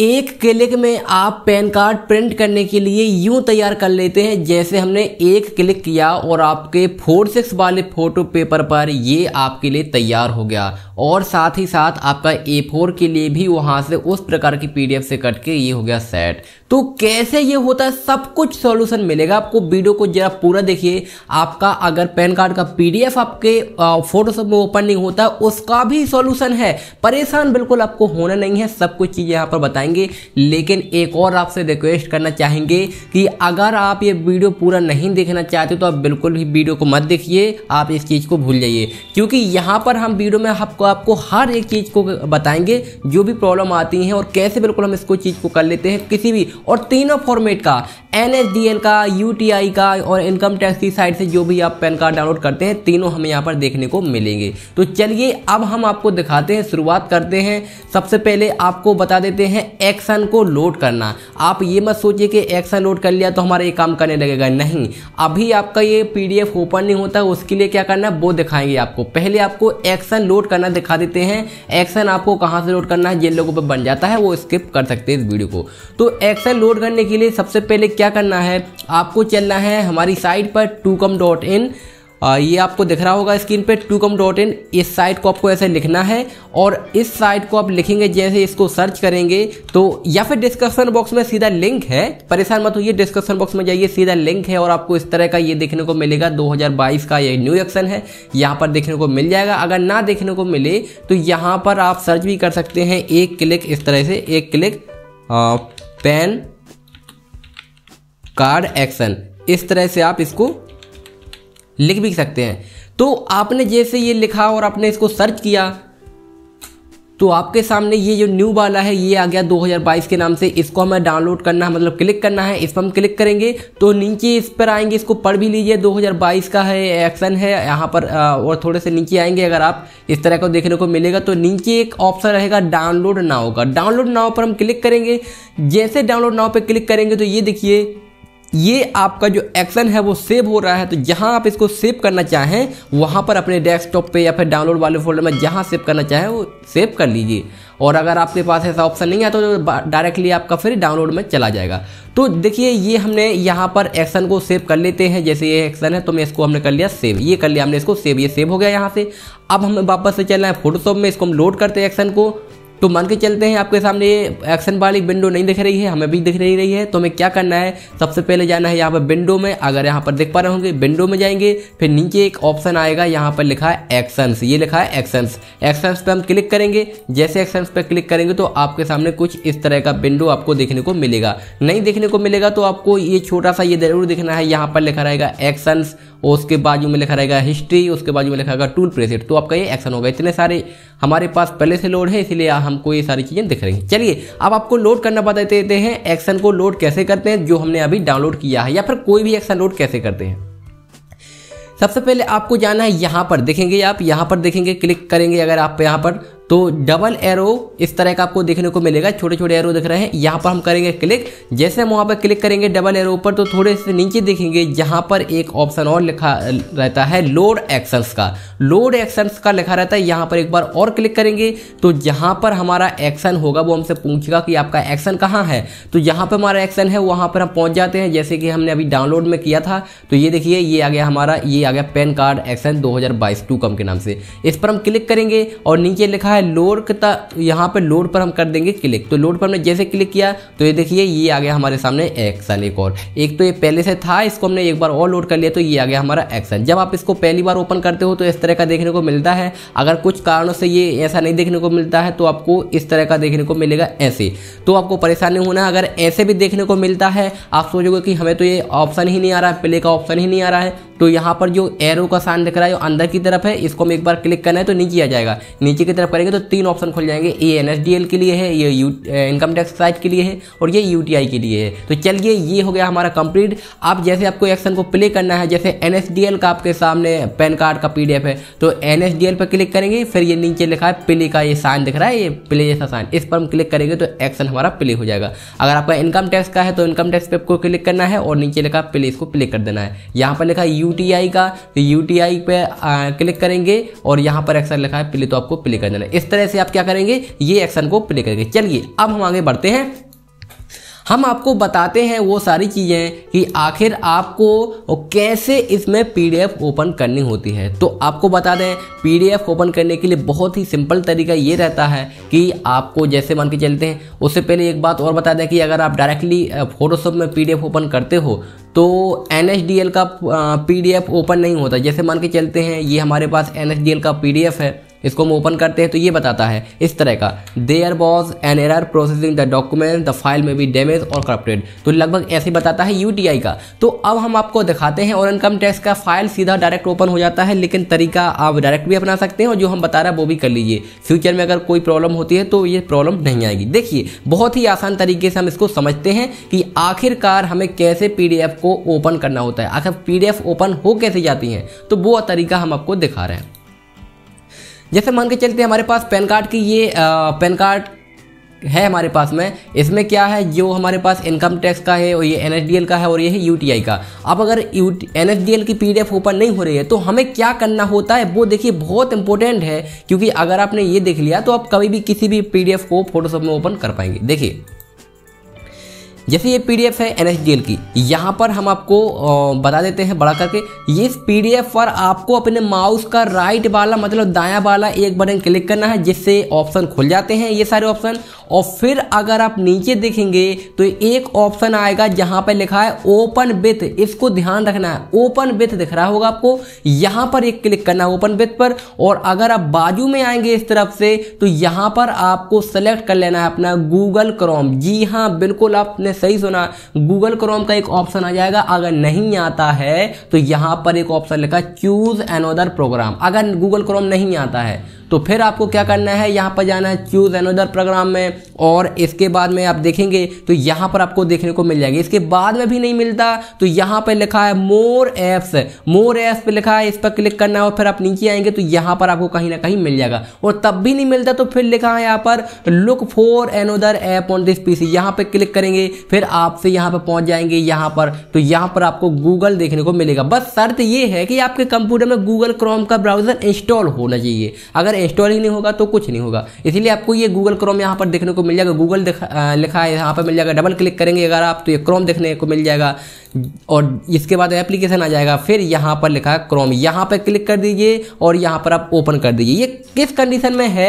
एक क्लिक में आप पैन कार्ड प्रिंट करने के लिए यूं तैयार कर लेते हैं जैसे हमने एक क्लिक किया और आपके फोर सिक्स वाले फोटो पेपर पर ये आपके लिए तैयार हो गया और साथ ही साथ आपका ए फोर के लिए भी वहां से उस प्रकार की पीडीएफ से कट के ये हो गया सेट तो कैसे ये होता है सब कुछ सॉल्यूशन मिलेगा आपको वीडियो को जरा पूरा देखिए आपका अगर पैन कार्ड का पीडीएफ आपके फोटोशॉप में ओपन नहीं होता उसका भी सॉल्यूशन है परेशान बिल्कुल आपको होना नहीं है सब कुछ चीज़ यहाँ पर बताएंगे लेकिन एक और आपसे रिक्वेस्ट करना चाहेंगे कि अगर आप ये वीडियो पूरा नहीं देखना चाहते तो आप बिल्कुल भी वीडियो को मत देखिए आप इस चीज़ को भूल जाइए क्योंकि यहाँ पर हम वीडियो में आपको आपको हर एक चीज़ को बताएंगे जो भी प्रॉब्लम आती है और कैसे बिल्कुल हम इसको चीज़ को कर लेते हैं किसी भी और तीनों फॉर्मेट का एन का यू का और इनकम टैक्स की साइड से जो भी आप पैन कार्ड डाउनलोड करते हैं तीनों हमें यहाँ पर देखने को मिलेंगे तो चलिए अब हम आपको दिखाते हैं शुरुआत करते हैं सबसे पहले आपको बता देते हैं एक्शन को लोड करना आप ये मत सोचिए कि एक्शन लोड कर लिया तो हमारा ये काम करने लगेगा नहीं अभी आपका ये पी ओपन नहीं होता उसके लिए क्या करना है वो दिखाएंगे आपको पहले आपको एक्शन लोड करना दिखा देते हैं एक्शन आपको कहाँ से लोड करना है जिन लोगों पर बन जाता है वो स्किप कर सकते हैं इस वीडियो को तो एक्शन वेबसाइट लोड करने के लिए सबसे पहले क्या करना है आपको चलना है हमारी साइट पर टू कम डॉट इन ये आपको दिख रहा होगा स्क्रीन पे टू कम डॉट इन इस साइट को आपको ऐसे लिखना है और इस साइट को आप लिखेंगे जैसे इसको सर्च करेंगे तो या फिर डिस्क्रिप्शन बॉक्स में सीधा लिंक है परेशान मत होइए डिस्क्रिप्शन बॉक्स में जाइए सीधा लिंक है और आपको इस तरह का ये देखने को मिलेगा 2022 का ये न्यू एक्शन है यहाँ पर देखने को मिल जाएगा अगर ना देखने को मिले तो यहाँ पर आप सर्च भी कर सकते हैं एक क्लिक इस तरह से एक क्लिक पैन कार्ड एक्शन इस तरह से आप इसको लिख भी सकते हैं तो आपने जैसे ये लिखा और आपने इसको सर्च किया तो आपके सामने ये जो न्यू वाला है ये आ गया 2022 के नाम से इसको हमें डाउनलोड करना है मतलब क्लिक करना है इस पर हम क्लिक करेंगे तो नीचे इस पर आएंगे इसको पढ़ भी लीजिए 2022 का है एक्शन है यहाँ पर और थोड़े से नीचे आएंगे अगर आप इस तरह को देखने को मिलेगा तो नीचे एक ऑप्शन रहेगा डाउनलोड नाव का डाउनलोड नाव पर हम क्लिक करेंगे जैसे डाउनलोड नाव पर क्लिक करेंगे तो ये देखिए ये आपका जो एक्शन है वो सेव हो रहा है तो जहाँ आप इसको सेव करना चाहें वहाँ पर अपने डेस्कटॉप पे या फिर डाउनलोड वाले फोल्डर में जहाँ सेव करना चाहें वो सेव कर लीजिए और अगर आपके पास ऐसा ऑप्शन नहीं है तो डायरेक्टली आपका फिर डाउनलोड में चला जाएगा तो देखिए ये हमने यहाँ पर एक्शन को सेव कर लेते हैं जैसे ये एक्शन है तो मैं इसको हमने कर लिया सेव ये कर लिया हमने इसको सेव ये सेव हो गया यहाँ से अब हमें वापस से चलना है फोटोशॉप में इसको हम लोड करते हैं एक्शन को तो मान के चलते हैं आपके सामने ये एक्शन वाली विंडो नहीं दिख रही है हमें भी दिख नहीं रही है तो हमें क्या करना है सबसे पहले जाना है यहाँ पर विंडो में अगर यहाँ पर देख पा रहे होंगे विंडो में जाएंगे फिर नीचे एक ऑप्शन आएगा यहाँ पर लिखा है एक्शंस ये लिखा है एक्शंस एक्शंस पर हम क्लिक करेंगे जैसे एक्शंस पर क्लिक करेंगे तो आपके सामने कुछ इस तरह का विंडो आपको देखने को मिलेगा नहीं देखने को मिलेगा तो आपको ये छोटा सा ये जरूर दिखना है यहाँ पर लिखा रहेगा एक्शंस और उसके बाजू में लिखा रहेगा हिस्ट्री उसके बाजू में लिखा रहेगा टूल प्रेसेट तो आपका ये एक्शन होगा इतने सारे हमारे पास पहले से लोड है इसलिए हमको ये सारी चीज़ें दिख रही हैं चलिए अब आपको लोड करना बता देते हैं एक्शन को लोड कैसे करते हैं जो हमने अभी डाउनलोड किया है या फिर कोई भी एक्शन लोड कैसे करते हैं सबसे पहले आपको जाना है यहाँ पर देखेंगे आप यहाँ पर देखेंगे क्लिक करेंगे अगर आप यहाँ पर तो डबल एरो इस तरह का आपको देखने को मिलेगा छोटे छोटे एरो दिख रहे हैं यहाँ पर हम करेंगे क्लिक जैसे हम वहाँ पर क्लिक करेंगे डबल एरो पर तो थोड़े से नीचे देखेंगे जहाँ पर एक ऑप्शन और लिखा रहता है लोड एक्शंस का लोड एक्शंस का लिखा रहता है यहाँ पर एक बार और क्लिक करेंगे तो जहाँ पर हमारा एक्शन होगा वो हमसे पूछेगा कि आपका एक्शन कहाँ है तो जहाँ पर हमारा एक्शन है वहाँ पर हम पहुँच जाते हैं जैसे कि हमने अभी डाउनलोड में किया था तो ये देखिए ये आ गया हमारा ये आ गया पैन कार्ड एक्शन दो हज़ार बाईस टू कम के नाम से इस पर हम क्लिक करेंगे और नीचे लिखा है है लोड का यहाँ पर लोड पर हम कर देंगे क्लिक तो लोड पर हमने जैसे क्लिक किया तो ये देखिए ये आ गया हमारे सामने एक्शन एक और एक तो ये पहले से था इसको हमने एक बार और लोड कर लिया तो ये आ गया हमारा एक्शन जब आप इसको पहली बार ओपन करते हो तो इस तरह का देखने को मिलता है अगर कुछ कारणों से ये ऐसा नहीं देखने को मिलता है तो आपको इस तरह का देखने को मिलेगा ऐसे तो आपको परेशान नहीं होना अगर ऐसे भी देखने को मिलता है आप सोचोगे कि हमें तो ये ऑप्शन ही नहीं आ रहा है प्ले का ऑप्शन ही नहीं आ रहा है तो यहाँ पर जो एरो का साइन दिख रहा है जो अंदर की तरफ है इसको हम एक बार क्लिक करना है तो नीचे आ जाएगा नीचे की तरफ करेंगे तो तीन ऑप्शन खुल जाएंगे ए एन के लिए है ये इनकम टैक्स साइट के लिए है और ये यू के लिए है तो चलिए ये हो गया हमारा कंप्लीट आप जैसे आपको एक्शन को प्ले करना है जैसे एन एस डी एल का आपके सामने पैन कार्ड का पी है तो एन एस डी एल पर क्लिक करेंगे फिर ये नीचे लिखा है प्ले का ये साइन दिख रहा है ये प्ले जैसा साइन इस पर हम क्लिक करेंगे तो एक्शन हमारा प्ले हो जाएगा अगर आपका इनकम टैक्स का है तो इनकम टैक्स पे आपको क्लिक करना है और नीचे लिखा प्ले इसको प्ले कर देना है यहाँ पर लिखा यू यूटीआई का तो यूटीआई पे क्लिक करेंगे और यहाँ पर एक्शन लिखा है प्ले तो आपको प्ले कर देना इस तरह से आप क्या करेंगे ये एक्शन को प्ले करेंगे चलिए अब हम आगे बढ़ते हैं हम आपको बताते हैं वो सारी चीज़ें कि आखिर आपको कैसे इसमें पीडीएफ ओपन करनी होती है तो आपको बता दें पीडीएफ ओपन करने के लिए बहुत ही सिंपल तरीका ये रहता है कि आपको जैसे मान के चलते हैं उससे पहले एक बात और बता दें कि अगर आप डायरेक्टली फोटोशॉप में पी ओपन करते हो तो एन का पी ओपन नहीं होता जैसे मान के चलते हैं ये हमारे पास एन का पी है इसको हम ओपन करते हैं तो ये बताता है इस तरह का there was an error processing the document the file may be damaged और करप्टेड तो लगभग ऐसे बताता है यू का तो अब हम आपको दिखाते हैं और इनकम टैक्स का फाइल सीधा डायरेक्ट ओपन हो जाता है लेकिन तरीका आप डायरेक्ट भी अपना सकते हैं और जो हम बता रहे हैं वो भी कर लीजिए फ्यूचर में अगर कोई प्रॉब्लम होती है तो ये प्रॉब्लम नहीं आएगी देखिए बहुत ही आसान तरीके से हम इसको समझते हैं कि आखिरकार हमें कैसे पी को ओपन करना होता है आखिर पी ओपन हो कैसे जाती है तो वो तरीका हम आपको दिखा रहे हैं जैसे मान के चलते हमारे पास पैन कार्ड की ये पैन कार्ड है हमारे पास में इसमें क्या है जो हमारे पास इनकम टैक्स का है और ये एन का है और ये है यू का अब अगर यू एन की पी ओपन नहीं हो रही है तो हमें क्या करना होता है वो देखिए बहुत इंपॉर्टेंट है क्योंकि अगर आपने ये देख लिया तो आप कभी भी किसी भी पी को फोटोशॉप में ओपन कर पाएंगे देखिए जैसे ये पीडीएफ है एन की यहाँ पर हम आपको बता देते हैं बड़ा करके ये पीडीएफ पर आपको अपने माउस का राइट वाला मतलब दाया वाला एक बटन क्लिक करना है जिससे ऑप्शन खुल जाते हैं ये सारे ऑप्शन और फिर अगर आप नीचे देखेंगे तो एक ऑप्शन आएगा जहाँ पर लिखा है ओपन विथ इसको ध्यान रखना है ओपन विथ दिख रहा होगा आपको यहाँ पर एक क्लिक करना है ओपन विथ पर और अगर आप बाजू में आएंगे इस तरफ से तो यहाँ पर आपको सेलेक्ट कर लेना है अपना गूगल क्रोम जी हाँ बिल्कुल आपने आपने सही सुना गूगल क्रोम का एक ऑप्शन आ जाएगा अगर नहीं आता है तो यहां पर एक ऑप्शन लिखा चूज एनोदर प्रोग्राम अगर गूगल क्रोम नहीं आता है तो फिर आपको क्या करना है यहाँ पर जाना है चूज़ एनोदर प्रोग्राम में और इसके बाद में आप देखेंगे तो यहाँ पर आपको देखने को मिल जाएगी इसके बाद में भी नहीं मिलता तो यहाँ पर लिखा है मोर एप्स मोर एप्स पर लिखा है इस पर क्लिक करना है और फिर आप नीचे आएंगे तो यहाँ पर आपको कहीं ना कहीं मिल जाएगा और तब भी नहीं मिलता तो फिर लिखा है यहाँ पर look for another app on this PC यहाँ पर क्लिक करेंगे फिर आपसे यहाँ पर पहुंच जाएंगे यहाँ पर तो यहाँ पर आपको गूगल देखने को मिलेगा बस शर्त ये है कि आपके कंप्यूटर में गूगल क्रोम का ब्राउजर इंस्टॉल होना चाहिए अगर इंस्टॉलिंग नहीं होगा तो कुछ नहीं होगा इसलिए आपको ये गूगल क्रोम यहाँ पर देखने को मिल जाएगा गूगल लिखा है यहाँ पर मिल जाएगा डबल क्लिक करेंगे अगर आप तो ये क्रोम देखने को मिल जाएगा और इसके बाद एप्लीकेशन आ जाएगा फिर यहाँ पर लिखा है क्रोम यहाँ पर क्लिक कर दीजिए और यहाँ पर आप ओपन कर दीजिए ये किस कंडीशन में है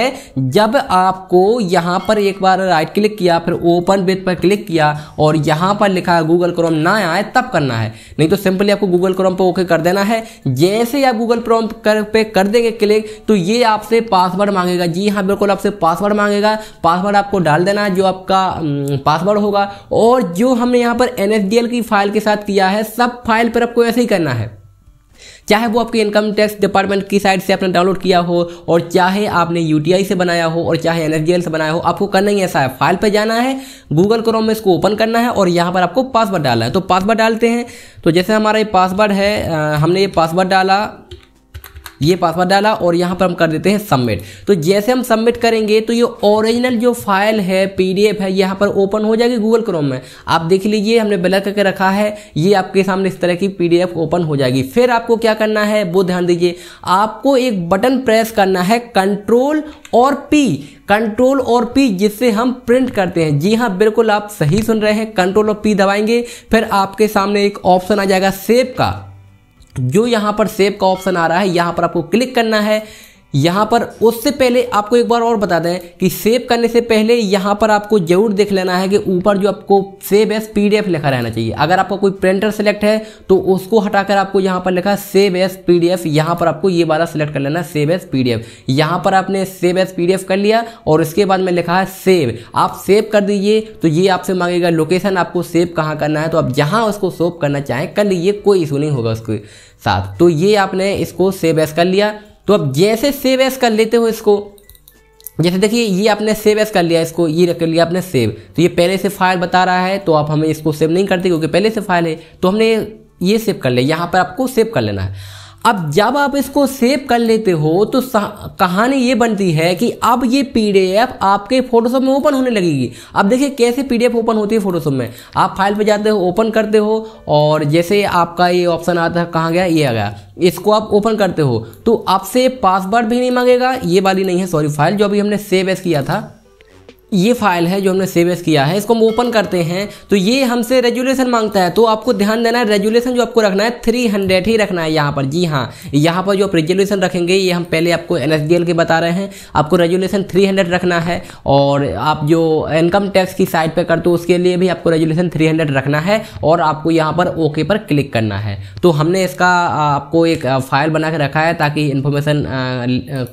जब आपको यहाँ पर एक बार राइट क्लिक किया फिर ओपन विथ पर क्लिक किया और यहाँ पर लिखा है गूगल क्रोम ना आए तब करना है नहीं तो सिंपली आपको गूगल क्रोम पर ओके कर देना है जैसे ही आप गूगल क्रोम कर पे कर देंगे क्लिक तो ये आपसे पासवर्ड मांगेगा जी हाँ बिल्कुल आपसे पासवर्ड मांगेगा पासवर्ड आपको डाल देना है जो आपका पासवर्ड होगा और जो हमने यहाँ पर एन की फाइल के साथ साथ किया है सब फाइल पर आपको ऐसे ही करना है चाहे वो आपके इनकम टैक्स डिपार्टमेंट की साइड से आपने डाउनलोड किया हो और चाहे आपने यू से बनाया हो और चाहे एन से बनाया हो आपको करना ही ऐसा है फाइल पर जाना है गूगल क्रोम में इसको ओपन करना है और यहाँ पर आपको पासवर्ड डालना है तो पासवर्ड डालते हैं तो जैसे हमारा ये पासवर्ड है हमने ये पासवर्ड डाला ये पासवर्ड डाला और यहाँ पर हम कर देते हैं सबमिट तो जैसे हम सबमिट करेंगे तो ये ओरिजिनल जो फाइल है पीडीएफ है यहाँ पर ओपन हो जाएगी गूगल क्रोम में आप देख लीजिए हमने ब्लैक करके रखा है ये आपके सामने इस तरह की पीडीएफ ओपन हो जाएगी फिर आपको क्या करना है वो ध्यान दीजिए आपको एक बटन प्रेस करना है कंट्रोल और पी कंट्रोल और पी जिससे हम प्रिंट करते हैं जी हाँ बिल्कुल आप सही सुन रहे हैं कंट्रोल और पी दबाएंगे फिर आपके सामने एक ऑप्शन आ जाएगा सेव का जो यहां पर सेव का ऑप्शन आ रहा है यहां पर आपको क्लिक करना है यहाँ पर उससे पहले आपको एक बार और बता दें कि सेव करने से पहले यहाँ पर आपको जरूर देख लेना है कि ऊपर जो आपको सेव एस पीडीएफ लिखा रहना चाहिए अगर आपका कोई प्रिंटर सेलेक्ट है तो उसको हटाकर आपको यहाँ पर लिखा सेव एस पीडीएफ यहाँ पर आपको ये वाला सेलेक्ट कर लेना है सेव एस पीडीएफ यहाँ पर आपने सेव एस पीडीएफ कर लिया और इसके बाद में लिखा है सेव आप सेव कर दीजिए तो ये आपसे मांगेगा लोकेशन आपको सेव कहाँ करना है तो आप जहाँ उसको सेव करना चाहें कर लीजिए कोई इशू नहीं होगा उसके साथ तो ये आपने इसको सेव एस कर लिया तो अब जैसे सेव एस कर लेते हो इसको जैसे देखिए ये आपने सेव एस कर लिया इसको ये कर लिया आपने सेव तो ये पहले से फाइल बता रहा है तो आप हमें इसको सेव नहीं करते क्योंकि पहले से फाइल है तो हमने ये सेव कर लिया यहाँ पर आपको सेव कर लेना है अब जब आप इसको सेव कर लेते हो तो कहानी ये बनती है कि अब ये पीडीएफ आपके फोटोशॉप में ओपन होने लगेगी अब देखिए कैसे पीडीएफ ओपन होती है फोटोशॉप में आप फाइल पे जाते हो ओपन करते हो और जैसे आपका ये ऑप्शन आता है कहाँ गया ये आ गया इसको आप ओपन करते हो तो आपसे पासवर्ड भी नहीं मांगेगा ये वाली नहीं है सॉरी फाइल जो अभी हमने सेव एस किया था ये फाइल है जो हमने सेव एस किया है इसको हम ओपन करते हैं तो ये हमसे रेजुलेशन मांगता है तो आपको ध्यान देना है रेजुलेशन जो आपको रखना है 300 ही रखना है यहाँ पर जी हाँ यहाँ पर जो आप रेजुलेशन रखेंगे ये हम पहले आपको एन के बता रहे हैं आपको रेजुलेशन 300 रखना है और आप जो इनकम टैक्स की साइट पर करते हो उसके लिए भी आपको रेजुलेशन थ्री रखना है और आपको यहाँ पर ओके पर क्लिक करना है तो हमने इसका आपको एक फाइल बना के रखा है ताकि इन्फॉर्मेशन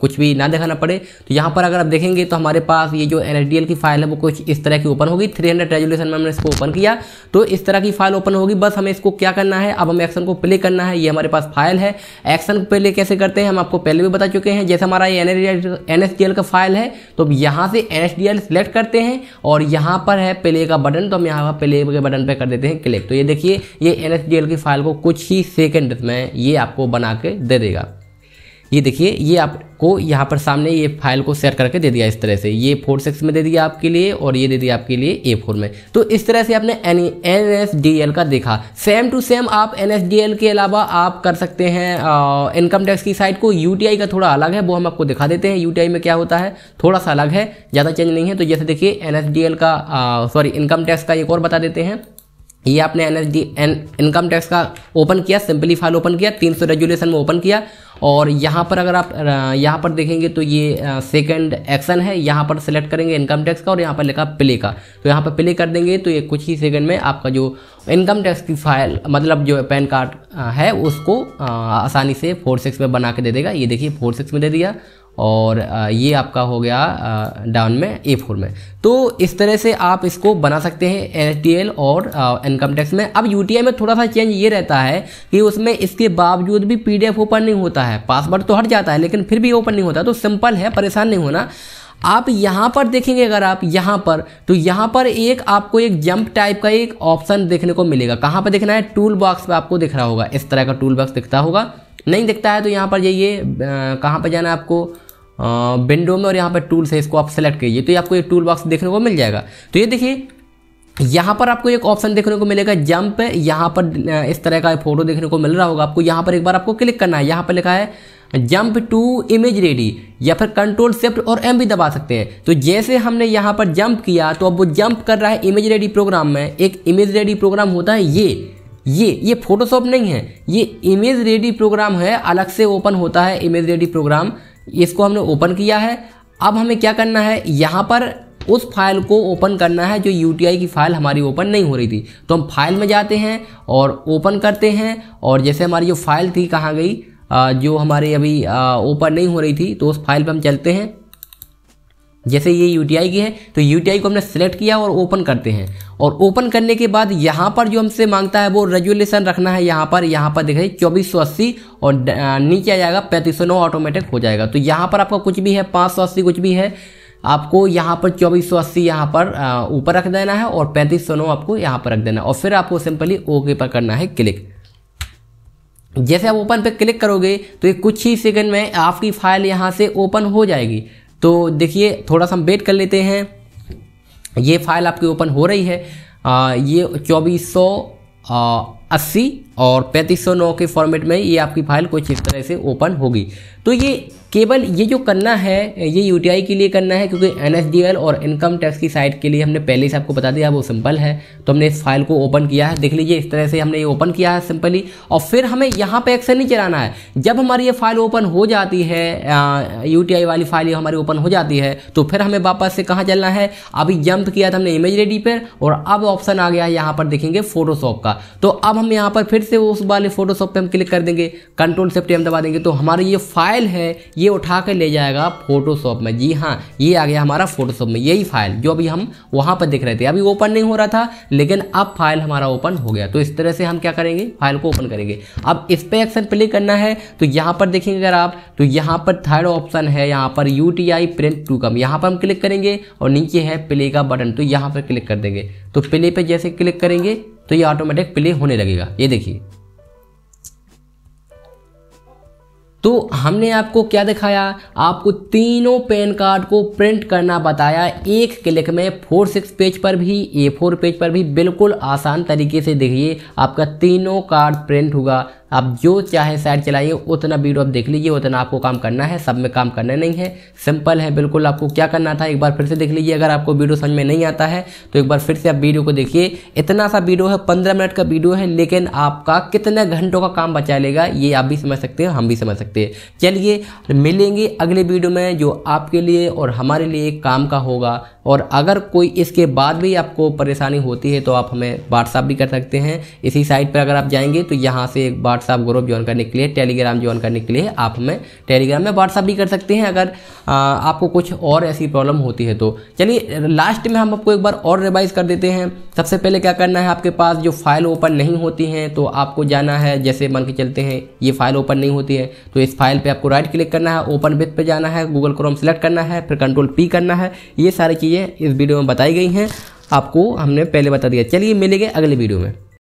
कुछ भी ना दिखाना पड़े तो यहाँ पर अगर आप देखेंगे तो हमारे पास ये जो एन की फाइल है वो कुछ इस तरह की ओपन होगी 300 रेजोल्यूशन में हमने इसको ओपन किया तो इस तरह की फाइल ओपन होगी बस हमें इसको क्या करना है अब हमें एक्शन को प्ले करना है ये हमारे पास फाइल है एक्शन प्ले कैसे करते हैं हम आपको पहले भी बता चुके हैं जैसे हमारा ये एन एस का फाइल है तो यहाँ से एन सेलेक्ट करते हैं और यहाँ पर है प्ले का बटन तो हम यहाँ पर प्ले के बटन पर कर देते हैं क्लिक तो ये देखिए ये एन की फाइल को कुछ ही सेकेंड में ये आपको बना के दे देगा ये देखिए ये आपको यहाँ पर सामने ये फाइल को शेयर करके दे दिया इस तरह से ये फोर सिक्स में दे दिया आपके लिए और ये दे दिया आपके लिए ए फोर में तो इस तरह से आपने N N S D L का देखा सेम टू सेम आप एन एस डी एल के अलावा आप कर सकते हैं इनकम टैक्स की साइड को यू टी आई का थोड़ा अलग है वो हम आपको दिखा देते हैं यू टी आई में क्या होता है थोड़ा सा अलग है ज़्यादा चेंज नहीं है तो जैसे देखिए एन एस डी एल का सॉरी इनकम टैक्स का एक और बता देते हैं ये आपने N S D N income tax का ओपन किया सिंपली फाइल ओपन किया तीन सौ रेजुलेशन में ओपन किया और यहाँ पर अगर आप यहाँ पर देखेंगे तो ये सेकंड एक्शन है यहाँ पर सेलेक्ट करेंगे इनकम टैक्स का और यहाँ पर लिखा प्ले का तो यहाँ पर प्ले कर देंगे तो ये कुछ ही सेकंड में आपका जो इनकम टैक्स की फाइल मतलब जो पैन कार्ड है उसको आसानी से फोर सिक्स में बना के दे देगा ये देखिए फोर सिक्स में दे दिया और ये आपका हो गया डाउन में ए फोर में तो इस तरह से आप इसको बना सकते हैं एल और इनकम टैक्स में अब यू में थोड़ा सा चेंज ये रहता है कि उसमें इसके बावजूद भी पी ओपन नहीं होता है पासवर्ड तो हट जाता है लेकिन फिर भी ओपन नहीं होता तो सिंपल है परेशान नहीं होना आप यहाँ पर देखेंगे अगर आप यहाँ पर तो यहाँ पर एक आपको एक जंप टाइप का एक ऑप्शन देखने को मिलेगा कहाँ पर देखना है टूल बॉक्स पर आपको दिख रहा होगा इस तरह का टूल बॉक्स दिखता होगा नहीं दिखता है तो यहाँ पर जाइए कहाँ पर जाना है आपको विंडो में और यहाँ पर टूल्स है इसको आप सेलेक्ट करिए तो ये आपको एक टूल बॉक्स देखने को मिल जाएगा तो ये देखिए यहाँ पर आपको एक ऑप्शन देखने को मिलेगा जंप यहाँ पर इस तरह का फोटो देखने को मिल रहा होगा आपको यहाँ पर एक बार आपको क्लिक करना है यहाँ पर लिखा है जंप टू इमेज रेडी या फिर कंट्रोल सेफ्ट और एम भी दबा सकते हैं तो जैसे हमने यहाँ पर जंप किया तो अब वो जंप कर रहा है इमेज रेडी प्रोग्राम में एक इमेज रेडी प्रोग्राम होता है ये ये ये फोटोशॉप नहीं है ये इमेज रेडी प्रोग्राम है अलग से ओपन होता है इमेज रेडी प्रोग्राम इसको हमने ओपन किया है अब हमें क्या करना है यहाँ पर उस फाइल को ओपन करना है जो यू की फाइल हमारी ओपन नहीं हो रही थी तो हम फाइल में जाते हैं और ओपन करते हैं और जैसे हमारी जो फाइल थी कहाँ गई जो हमारी अभी ओपन नहीं हो रही थी तो उस फाइल पर हम चलते हैं जैसे ये यू की है तो यू को हमने सेलेक्ट किया और ओपन करते हैं और ओपन करने के बाद यहाँ पर जो हमसे मांगता है वो रेजुलेशन रखना है यहाँ पर यहाँ पर देखिए चौबीस सौ अस्सी और नीचे आ जाएगा पैंतीस सौ नौ ऑटोमेटिक हो जाएगा तो यहाँ पर आपका कुछ भी है पाँच सौ अस्सी कुछ भी है आपको यहाँ पर चौबीस सौ अस्सी यहाँ पर ऊपर रख देना है और पैंतीस सौ नौ आपको यहाँ पर रख देना है और फिर आपको सिंपली ओके पर करना है क्लिक जैसे आप ओपन पर क्लिक करोगे तो ये कुछ ही सेकंड में आपकी फाइल यहाँ से ओपन हो जाएगी तो देखिए थोड़ा सा हम वेट कर लेते हैं ये फाइल आपकी ओपन हो रही है आ, ये चौबीस सौ अस्सी और पैंतीस सौ नौ के फॉर्मेट में ये आपकी फाइल कुछ इस तरह से ओपन होगी तो ये केवल ये जो करना है ये यू के लिए करना है क्योंकि एन और इनकम टैक्स की साइट के लिए हमने पहले से आपको बता दिया वो सिंपल है तो हमने इस फाइल को ओपन किया है देख लीजिए इस तरह से हमने ये ओपन किया है सिंपली और फिर हमें यहाँ पे एक्शन नहीं चलाना है जब हमारी ये फाइल ओपन हो जाती है यू वाली फाइल हमारी ओपन हो जाती है तो फिर हमें वापस से कहाँ चलना है अभी जंप किया था हमने इमेज रेडी पर और अब ऑप्शन आ गया है यहाँ पर देखेंगे फोटोशॉप का तो अब हम यहाँ पर फिर से उस वाले फोटोशॉप पे हम क्लिक कर देंगे कंट्रोल सेफ्टी हम दबा देंगे तो हमारी ये फाइल है ये उठा कर ले जाएगा फोटोशॉप में जी हाँ ये आ गया हमारा फोटोशॉप में यही फाइल जो अभी हम वहाँ पर देख रहे थे अभी ओपन नहीं हो रहा था लेकिन अब फाइल हमारा ओपन हो गया तो इस तरह से हम क्या करेंगे फाइल को ओपन करेंगे अब इस पर एक्शन प्ले करना है तो यहाँ पर देखेंगे अगर आप तो यहाँ पर थर्ड ऑप्शन है यहाँ पर U T I print to come यहाँ पर हम क्लिक करेंगे और नीचे है प्ले का बटन तो यहाँ पर क्लिक कर देंगे तो प्ले पर जैसे क्लिक करेंगे तो ये ऑटोमेटिक प्ले होने लगेगा ये देखिए तो हमने आपको क्या दिखाया आपको तीनों पैन कार्ड को प्रिंट करना बताया एक क्लिक में फोर सिक्स पेज पर भी ए फोर पेज पर भी बिल्कुल आसान तरीके से देखिए आपका तीनों कार्ड प्रिंट होगा आप जो चाहे साइड चलाइए उतना वीडियो आप देख लीजिए उतना आपको काम करना है सब में काम करना नहीं है सिंपल है बिल्कुल आपको क्या करना था एक बार फिर से देख लीजिए अगर आपको वीडियो समझ में नहीं आता है तो एक बार फिर से आप वीडियो को देखिए इतना सा वीडियो है पंद्रह मिनट का वीडियो है लेकिन आपका कितने घंटों का काम बचा लेगा ये आप भी समझ सकते हैं हम भी समझ सकते हैं चलिए मिलेंगे अगले वीडियो में जो आपके लिए और हमारे लिए काम का होगा और अगर कोई इसके बाद भी आपको परेशानी होती है तो आप हमें व्हाट्सअप भी कर सकते हैं इसी साइट पर अगर आप जाएंगे तो यहाँ से एक व्हाट्सअप ग्रुप ज्वाइन करने के लिए टेलीग्राम ज्वाइन करने के लिए आप हमें टेलीग्राम में व्हाट्सअप भी कर सकते हैं अगर आ, आपको कुछ और ऐसी प्रॉब्लम होती है तो चलिए लास्ट में हम आपको एक बार और रिवाइज कर देते हैं सबसे पहले क्या करना है आपके पास जो फाइल ओपन नहीं होती हैं तो आपको जाना है जैसे मान के चलते हैं ये फाइल ओपन नहीं होती है तो इस फाइल पर आपको राइट क्लिक करना है ओपन विथ पर जाना है गूगल क्रोम सेलेक्ट करना है फिर कंट्रोल पी करना है ये सारी चीज़ें इस वीडियो में बताई गई हैं आपको हमने पहले बता दिया चलिए मिलेंगे अगले वीडियो में